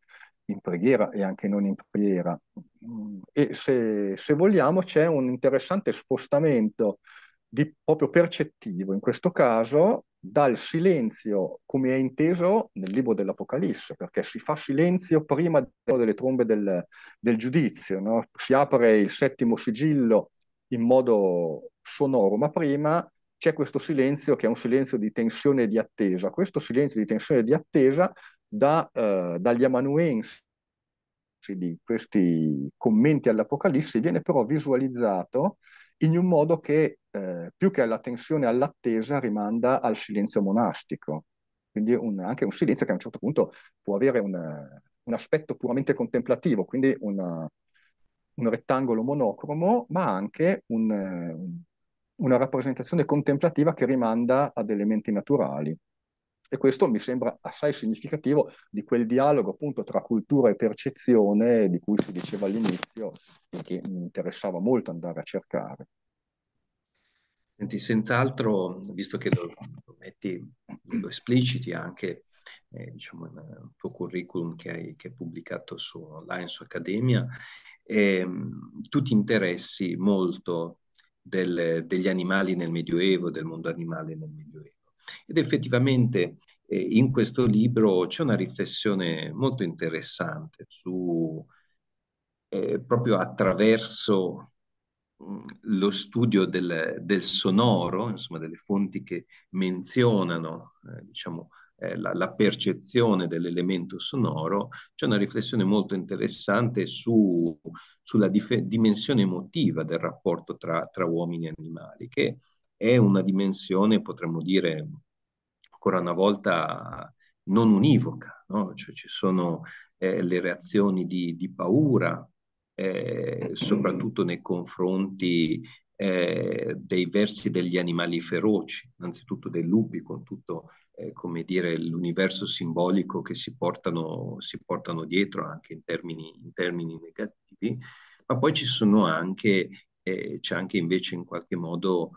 in preghiera e anche non in preghiera. Mm, e se, se vogliamo c'è un interessante spostamento di, proprio percettivo, in questo caso dal silenzio come è inteso nel libro dell'Apocalisse, perché si fa silenzio prima delle trombe del, del giudizio, no? si apre il settimo sigillo in modo sonoro, ma prima c'è questo silenzio che è un silenzio di tensione e di attesa. Questo silenzio di tensione e di attesa da, eh, dagli amanuensi di questi commenti all'Apocalisse viene però visualizzato in un modo che eh, più che alla tensione all'attesa rimanda al silenzio monastico, quindi un, anche un silenzio che a un certo punto può avere un, un aspetto puramente contemplativo, quindi una, un rettangolo monocromo, ma anche un, una rappresentazione contemplativa che rimanda ad elementi naturali. E questo mi sembra assai significativo di quel dialogo appunto tra cultura e percezione di cui si
diceva all'inizio e che mi interessava molto andare a cercare. Senti, senz'altro, visto che lo, lo, metti, lo espliciti anche eh, diciamo, nel tuo curriculum che hai, che hai pubblicato su, online su Accademia, eh, tu ti interessi molto del, degli animali nel Medioevo, del mondo animale nel Medioevo. Ed effettivamente eh, in questo libro c'è una riflessione molto interessante su, eh, proprio attraverso lo studio del, del, sonoro, insomma delle fonti che menzionano, eh, diciamo, eh, la, la, percezione dell'elemento sonoro, c'è una riflessione molto interessante su, sulla dimensione emotiva del rapporto tra, tra, uomini e animali, che è una dimensione, potremmo dire, ancora una volta non univoca, no? cioè ci sono eh, le reazioni di, di paura, eh, soprattutto nei confronti eh, dei versi degli animali feroci, innanzitutto dei lupi con tutto eh, come dire, l'universo simbolico che si portano, si portano dietro anche in termini, in termini negativi, ma poi ci sono anche, eh, c'è anche invece in qualche modo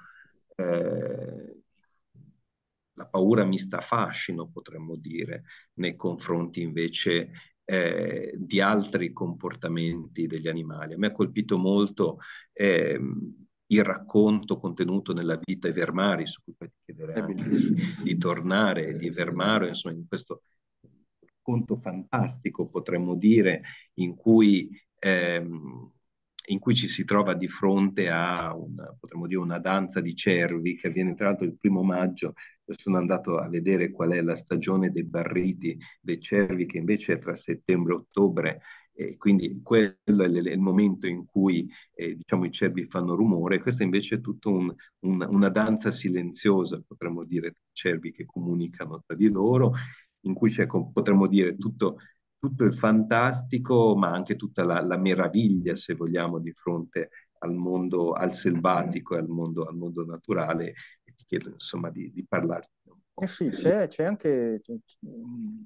eh, la paura mista fascino, potremmo dire, nei confronti invece eh, di altri comportamenti degli animali. A me ha colpito molto eh, il racconto contenuto nella vita Vermari, su cui poi ti chiederei anche di, di tornare, di Evermaro, insomma, in questo racconto fantastico, potremmo dire, in cui... Ehm, in cui ci si trova di fronte a una, potremmo dire, una danza di cervi che avviene tra l'altro il primo maggio. Io sono andato a vedere qual è la stagione dei barriti, dei cervi, che invece è tra settembre e ottobre. E quindi quello è il momento in cui eh, diciamo, i cervi fanno rumore, questa invece è tutta un, un, una danza silenziosa, potremmo dire, cervi che comunicano tra di loro, in cui c'è, potremmo dire, tutto tutto il fantastico, ma anche tutta la, la meraviglia, se vogliamo, di fronte al mondo, al selvatico e al mondo, al mondo naturale. E ti chiedo insomma di, di parlarne
eh sì, c'è, c'è, anche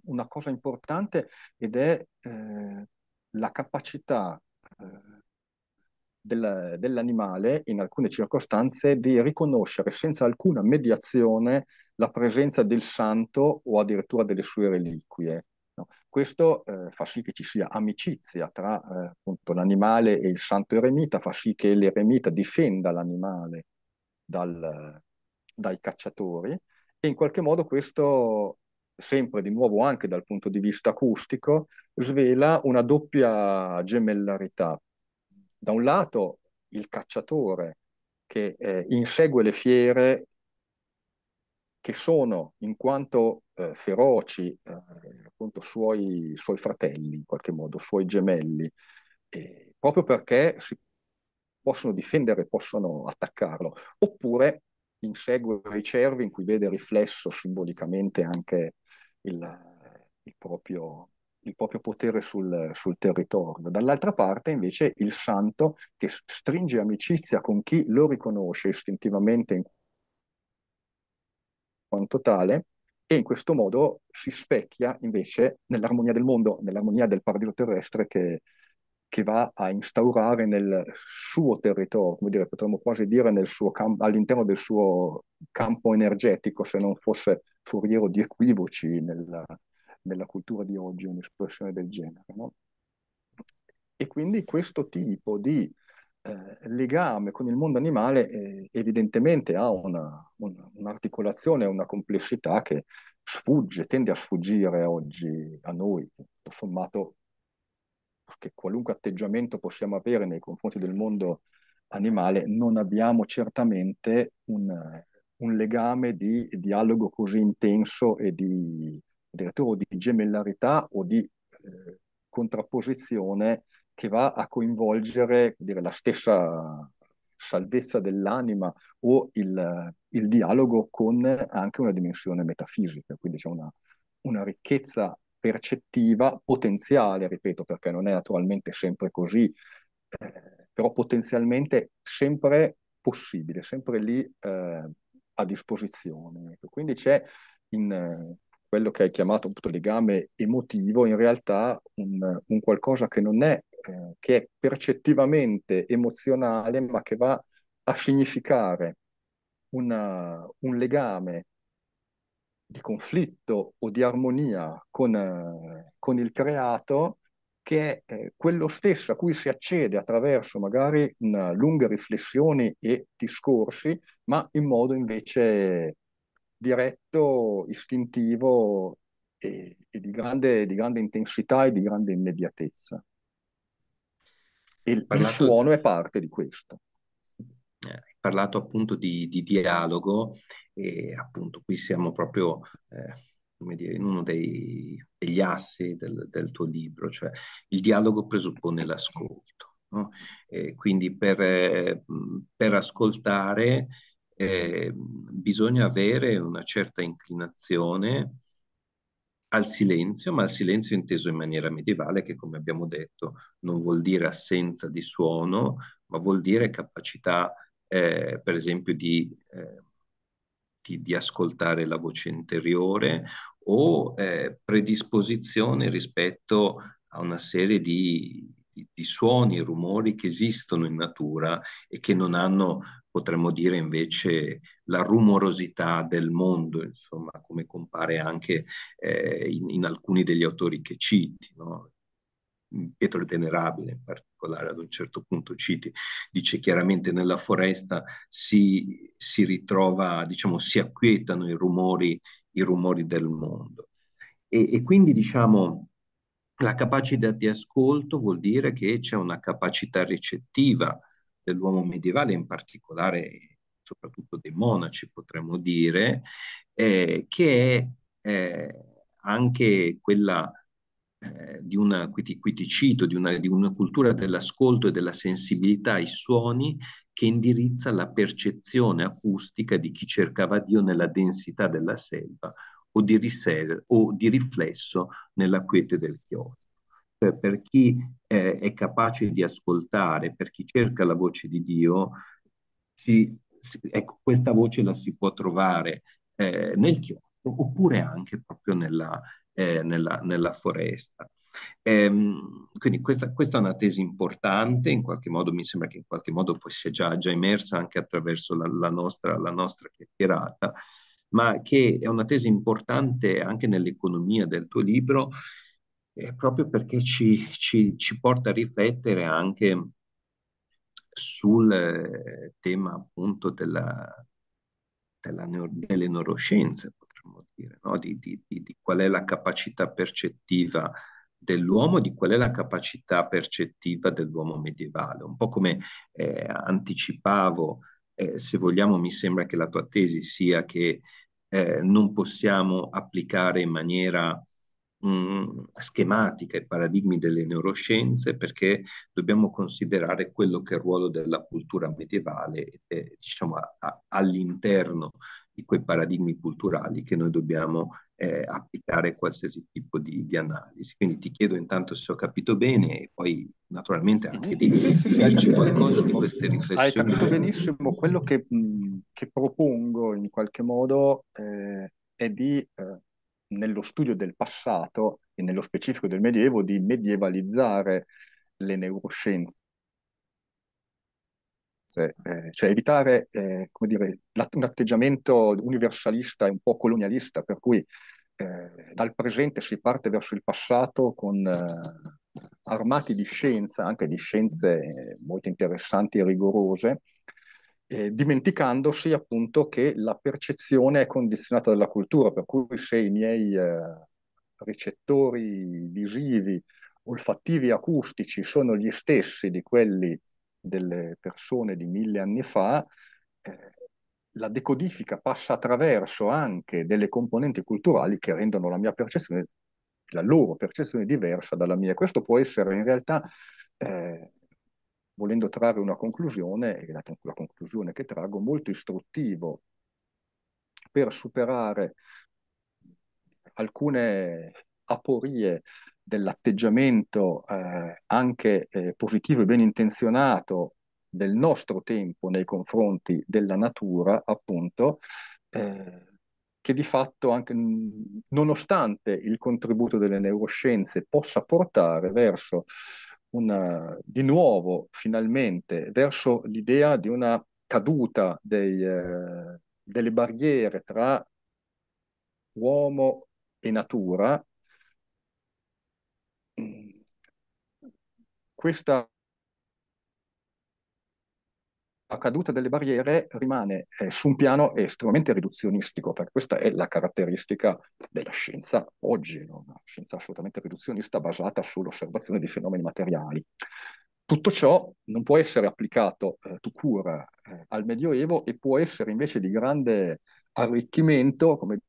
una cosa importante ed è eh, la capacità eh, del, dell'animale in alcune circostanze di riconoscere senza alcuna mediazione la presenza del santo o addirittura delle sue reliquie. No? Questo eh, fa sì che ci sia amicizia tra eh, l'animale e il santo eremita, fa sì che l'eremita difenda l'animale dal, dai cacciatori e in qualche modo questo, sempre di nuovo anche dal punto di vista acustico, svela una doppia gemellarità. Da un lato il cacciatore che eh, insegue le fiere che sono in quanto eh, feroci, eh, appunto suoi, suoi, fratelli, in qualche modo, suoi gemelli, eh, proprio perché si possono difendere, possono attaccarlo, oppure insegue i cervi in cui vede riflesso simbolicamente anche il, il, proprio, il proprio, potere sul, sul territorio. Dall'altra parte invece il santo che stringe amicizia con chi lo riconosce istintivamente in quanto tale e in questo modo si specchia invece nell'armonia del mondo, nell'armonia del paradiso terrestre che, che va a instaurare nel suo territorio, come dire, potremmo quasi dire camp- all'interno del suo campo energetico, se non fosse foriero di equivoci nella, nella cultura di oggi, un'espressione del genere. No? E quindi questo tipo di eh, legame con il mondo animale eh, evidentemente ha una, un, un'articolazione, una complessità che sfugge, tende a sfuggire oggi a noi, tutto sommato che qualunque atteggiamento possiamo avere nei confronti del mondo animale non abbiamo certamente un, un legame di dialogo così intenso e di, addirittura di gemellarità o di eh, contrapposizione che va a coinvolgere dire, la stessa salvezza dell'anima o il, il, dialogo con anche una dimensione metafisica, quindi c'è una, una ricchezza percettiva potenziale, ripeto, perché non è naturalmente sempre così, eh, però potenzialmente sempre possibile, sempre lì eh, a disposizione. Ecco, quindi c'è in eh, quello che hai chiamato appunto legame emotivo in realtà un, un, qualcosa che non è eh, che è percettivamente emozionale, ma che va a significare una, un legame di conflitto o di armonia con, eh, con il creato, che è eh, quello stesso a cui si accede attraverso magari una, lunghe riflessioni e discorsi, ma in modo invece diretto, istintivo e, e di, grande, di grande intensità e di grande immediatezza
il, il suono è parte di questo. Eh, hai eh, parlato appunto di, di, dialogo e appunto qui siamo proprio eh, dire, in uno dei, degli assi del, del, tuo libro, cioè il dialogo presuppone l'ascolto. No? quindi per, mm, per ascoltare eh, bisogna avere una certa inclinazione al silenzio, ma al silenzio inteso in maniera medievale che come abbiamo detto non vuol dire assenza di suono, ma vuol dire capacità eh, per esempio di, eh, di, di, ascoltare la voce interiore o eh, predisposizione rispetto a una serie di di, suoni e rumori che esistono in natura e che non hanno, potremmo dire invece, la rumorosità del mondo, insomma, come compare anche eh, in, in, alcuni degli autori che citi. No? Pietro il Venerabile in particolare ad un certo punto citi, dice chiaramente nella foresta si, si ritrova, diciamo, si acquietano i rumori, i rumori del mondo. E, e quindi diciamo la capacità di ascolto vuol dire che c'è una capacità recettiva dell'uomo medievale, in particolare soprattutto dei monaci, potremmo dire, eh, che è eh, anche quella eh, di una, qui ti, qui ti cito, di una, di una cultura dell'ascolto e della sensibilità ai suoni che indirizza la percezione acustica di chi cercava Dio nella densità della selva o di, riser- o di riflesso nella quiete del chiostro. Cioè, per chi eh, è capace di ascoltare, per chi cerca la voce di Dio, si, si, ecco, questa voce la si può trovare eh, nel chiostro oppure anche proprio nella, eh, nella, nella foresta. Ehm, quindi questa, questa, è una tesi importante, in qualche modo mi sembra che in qualche modo poi sia già, già emersa anche attraverso la, la nostra, la nostra chiacchierata ma che è una tesi importante anche nell'economia del tuo libro, eh, proprio perché ci, ci, ci, porta a riflettere anche sul eh, tema appunto della, della neuro, delle neuroscienze, potremmo dire, no? di, di, di, di qual è la capacità percettiva dell'uomo, di qual è la capacità percettiva dell'uomo medievale. Un po' come eh, anticipavo, eh, se vogliamo, mi sembra che la tua tesi sia che eh, non possiamo applicare in maniera mh, mm, schematica i paradigmi delle neuroscienze perché dobbiamo considerare quello che è il ruolo della cultura medievale eh, diciamo, a, a, all'interno di quei paradigmi culturali che noi dobbiamo eh, applicare qualsiasi tipo di, di, analisi. Quindi ti chiedo intanto se ho capito bene e poi naturalmente anche di sì, dirci qualcosa di queste riflessioni. Hai capito benissimo,
quello che, che propongo in qualche modo eh, è di, eh, nello studio del passato e nello specifico del Medievo, di medievalizzare le neuroscienze. Eh, cioè evitare eh, come dire, un atteggiamento universalista e un po' colonialista, per cui eh, dal presente si parte verso il passato con eh, armati di scienza, anche di scienze molto interessanti e rigorose, eh, dimenticandosi appunto che la percezione è condizionata dalla cultura, per cui se i miei eh, ricettori visivi, olfattivi e acustici sono gli stessi di quelli delle persone di mille anni fa, eh, la decodifica passa attraverso anche delle componenti culturali che rendono la mia percezione la loro percezione è diversa dalla mia. Questo può essere in realtà, eh, volendo trarre una conclusione, e la, la conclusione che traggo, molto istruttivo per superare alcune aporie dell'atteggiamento eh, anche eh, positivo e ben intenzionato del nostro tempo nei confronti della natura, appunto, eh, che di fatto, anche, mm, nonostante il contributo delle neuroscienze possa portare verso una, di nuovo, finalmente, verso l'idea di una caduta dei, eh, delle barriere tra uomo e natura, mm, questa la caduta delle barriere rimane eh, su un piano estremamente riduzionistico, perché questa è la caratteristica della scienza oggi, no? una scienza assolutamente riduzionista basata sull'osservazione di fenomeni materiali. Tutto ciò non può essere applicato eh, tu cura eh, al Medioevo e può essere invece di grande arricchimento, come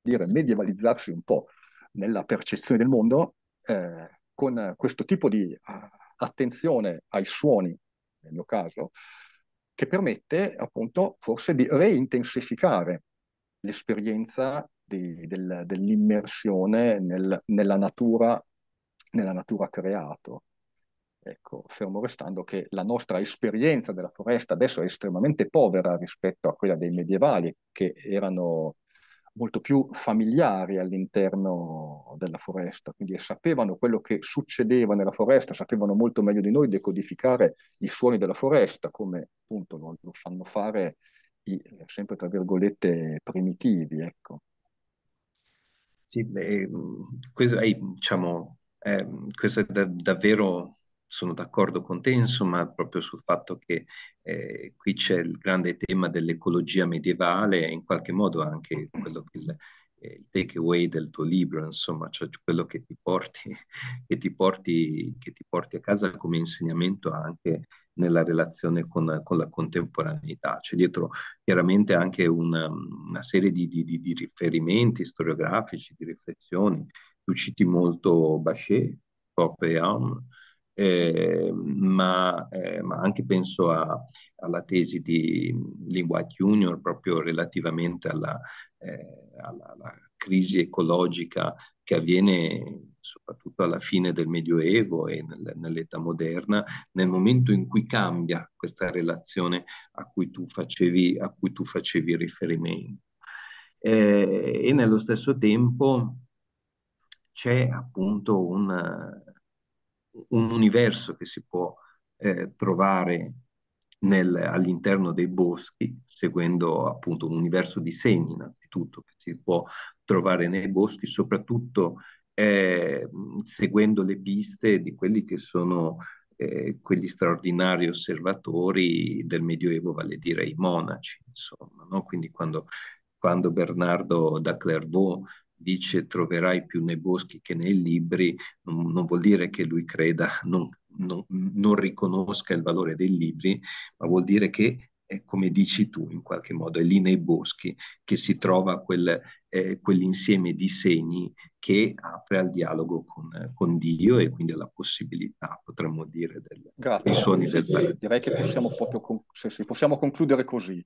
dire, medievalizzarsi un po' nella percezione del mondo eh, con questo tipo di uh, attenzione ai suoni, nel mio caso, che permette appunto forse di reintensificare l'esperienza di, del, dell'immersione nel, nella, natura, nella natura creato. Ecco, fermo restando che la nostra esperienza della foresta adesso è estremamente povera rispetto a quella dei medievali, che erano molto più familiari all'interno della foresta, quindi sapevano quello che succedeva nella foresta, sapevano molto meglio di noi decodificare i suoni della
foresta, come appunto lo, lo sanno fare i, eh, sempre tra virgolette, primitivi. Ecco. Sì, beh, mm, questo è, diciamo, è, ehm, questo è da, davvero sono d'accordo con te, insomma, proprio sul fatto che eh, qui c'è il grande tema dell'ecologia medievale e in qualche modo anche quello che il, eh, il takeaway del tuo libro, insomma, cioè quello che ti, porti, *laughs* che ti porti, che ti porti a casa come insegnamento anche nella relazione con, con la contemporaneità. C'è dietro chiaramente anche una, una serie di, di, di, riferimenti storiografici, di riflessioni. Tu citi molto Bachet, e Copeam, eh, ma, eh, ma, anche penso a, alla tesi di White Junior proprio relativamente alla, eh, alla, alla crisi ecologica che avviene soprattutto alla fine del Medioevo e nel, nell'età moderna, nel momento in cui cambia questa relazione a cui tu facevi, cui tu facevi riferimento. Eh, e nello stesso tempo c'è appunto un, un universo che si può eh, trovare nel, all'interno dei boschi, seguendo appunto un universo di segni innanzitutto, che si può trovare nei boschi, soprattutto eh, seguendo le piste di quelli che sono eh, quegli straordinari osservatori del Medioevo, vale dire i monaci, insomma, no? quindi quando, quando Bernardo da Clairvaux dice troverai più nei boschi che nei libri, non, non vuol dire che lui creda, non, non, non riconosca il valore dei libri, ma vuol dire che come dici tu in qualche modo, è lì nei boschi che si trova quel, eh, quell'insieme di segni che apre al dialogo con, con, Dio e quindi alla possibilità, potremmo dire, del, dei suoni del Vangelo. Direi
che possiamo, proprio con- se, se possiamo concludere così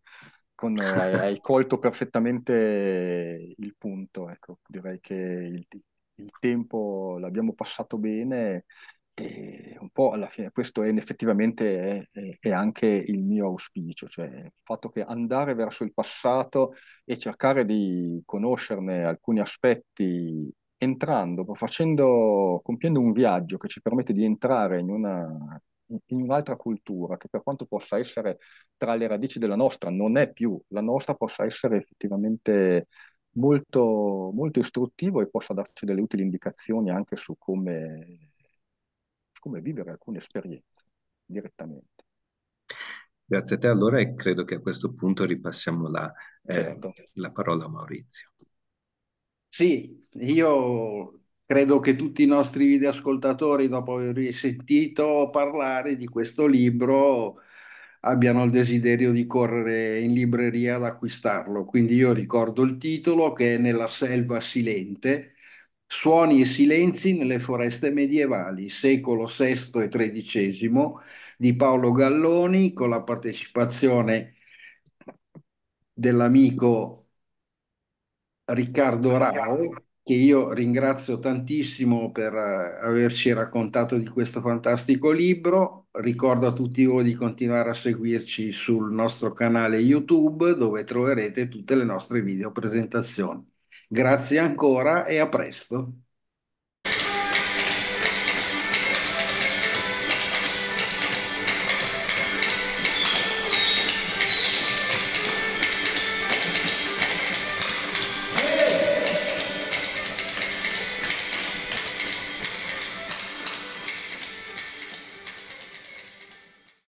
con, eh, hai, hai, colto perfettamente il punto, ecco, direi che il, il tempo l'abbiamo passato bene e un po' alla fine questo è effettivamente è, è, anche il mio auspicio, cioè il fatto che andare verso il passato e cercare di conoscerne alcuni aspetti entrando, facendo, compiendo un viaggio che ci permette di entrare in una in un'altra cultura che per quanto possa essere tra le radici della nostra, non è più la nostra, possa essere effettivamente molto, molto istruttivo e possa darci delle utili indicazioni anche su come, su come vivere alcune esperienze direttamente.
Grazie a te allora e credo che a questo punto ripassiamo la, eh, certo. eh, la parola a Maurizio.
Sì, io credo che tutti i nostri videoascoltatori, dopo aver sentito parlare di questo libro, abbiano il desiderio di correre in libreria ad acquistarlo. Quindi io ricordo il titolo che è Nella selva silente, Suoni e silenzi nelle foreste medievali, secolo VI e XIII, di Paolo Galloni, con la partecipazione dell'amico Riccardo Rao che io ringrazio tantissimo per eh, averci raccontato di questo fantastico libro. Ricordo a tutti voi di continuare a seguirci sul nostro canale YouTube dove troverete tutte le nostre video presentazioni. Grazie ancora e a presto.